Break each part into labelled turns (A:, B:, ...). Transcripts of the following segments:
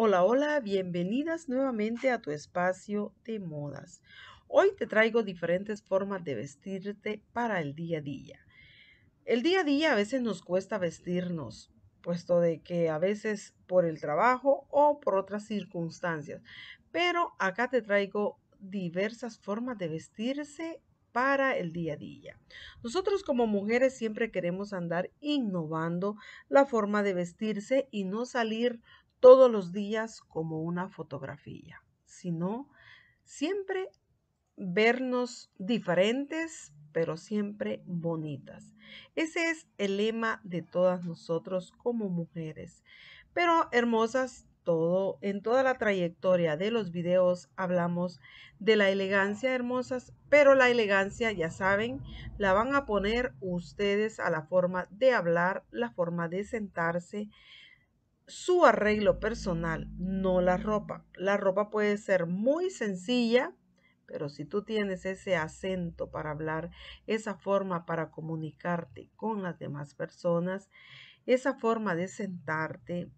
A: Hola, hola, bienvenidas nuevamente a tu espacio de modas. Hoy te traigo diferentes formas de vestirte para el día a día. El día a día a veces nos cuesta vestirnos, puesto de que a veces por el trabajo o por otras circunstancias. Pero acá te traigo diversas formas de vestirse para el día a día. Nosotros como mujeres siempre queremos andar innovando la forma de vestirse y no salir todos los días como una fotografía, sino siempre vernos diferentes, pero siempre bonitas. Ese es el lema de todas nosotros como mujeres. Pero hermosas, todo, en toda la trayectoria de los videos hablamos de la elegancia, hermosas, pero la elegancia, ya saben, la van a poner ustedes a la forma de hablar, la forma de sentarse, su arreglo personal, no la ropa. La ropa puede ser muy sencilla, pero si tú tienes ese acento para hablar, esa forma para comunicarte con las demás personas, esa forma de sentarte,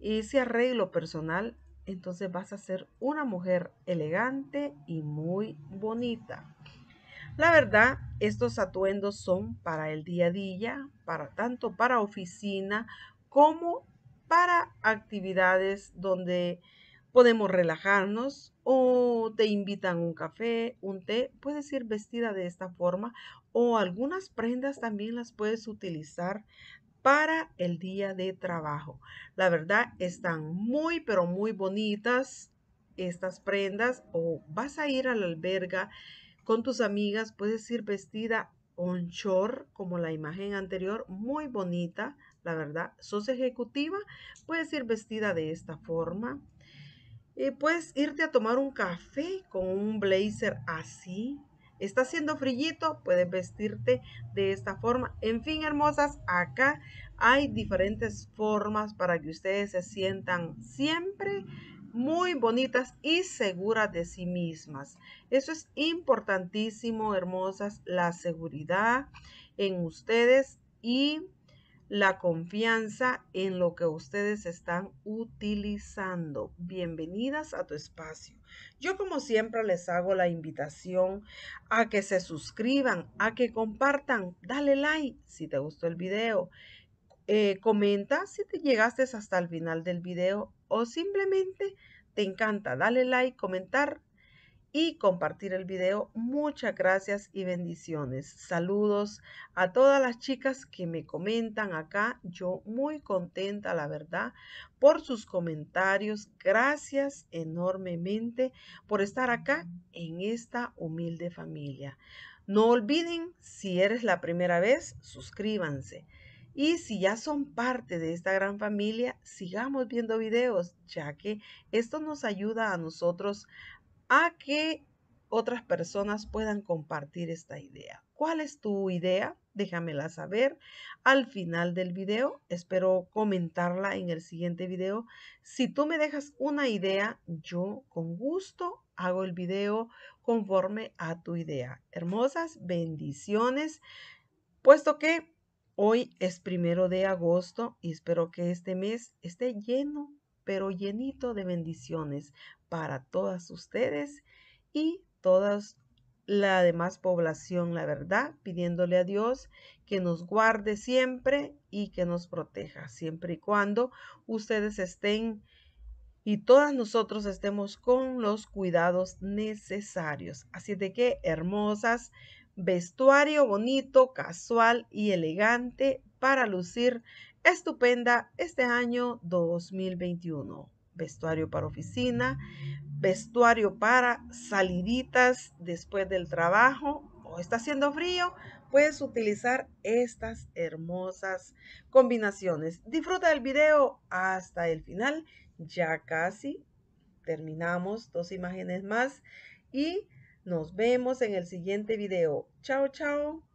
A: ese arreglo personal, entonces vas a ser una mujer elegante y muy bonita. La verdad, estos atuendos son para el día a día, para tanto para oficina como para actividades donde podemos relajarnos o te invitan un café, un té, puedes ir vestida de esta forma o algunas prendas también las puedes utilizar para el día de trabajo. La verdad, están muy, pero muy bonitas estas prendas o vas a ir a la alberga con tus amigas, puedes ir vestida onshore como la imagen anterior, muy bonita, la verdad. Sos ejecutiva, puedes ir vestida de esta forma. Eh, puedes irte a tomar un café con un blazer así. Está haciendo frillito, puedes vestirte de esta forma. En fin, hermosas, acá hay diferentes formas para que ustedes se sientan siempre muy bonitas y seguras de sí mismas. Eso es importantísimo, hermosas, la seguridad en ustedes y la confianza en lo que ustedes están utilizando. Bienvenidas a tu espacio. Yo como siempre les hago la invitación a que se suscriban, a que compartan, dale like si te gustó el video, eh, comenta si te llegaste hasta el final del video o simplemente te encanta, dale like, comentar y compartir el video. Muchas gracias y bendiciones. Saludos a todas las chicas que me comentan acá. Yo muy contenta, la verdad, por sus comentarios. Gracias enormemente por estar acá en esta humilde familia. No olviden, si eres la primera vez, suscríbanse. Y si ya son parte de esta gran familia, sigamos viendo videos, ya que esto nos ayuda a nosotros a que otras personas puedan compartir esta idea. ¿Cuál es tu idea? Déjamela saber al final del video. Espero comentarla en el siguiente video. Si tú me dejas una idea, yo con gusto hago el video conforme a tu idea. Hermosas bendiciones, puesto que hoy es primero de agosto y espero que este mes esté lleno pero llenito de bendiciones para todas ustedes y toda la demás población, la verdad, pidiéndole a Dios que nos guarde siempre y que nos proteja, siempre y cuando ustedes estén y todas nosotros estemos con los cuidados necesarios. Así de que, hermosas, vestuario bonito, casual y elegante para lucir estupenda este año 2021. Vestuario para oficina, vestuario para saliditas después del trabajo o está haciendo frío, puedes utilizar estas hermosas combinaciones. Disfruta del video hasta el final. Ya casi terminamos dos imágenes más y nos vemos en el siguiente video. Chao, chao.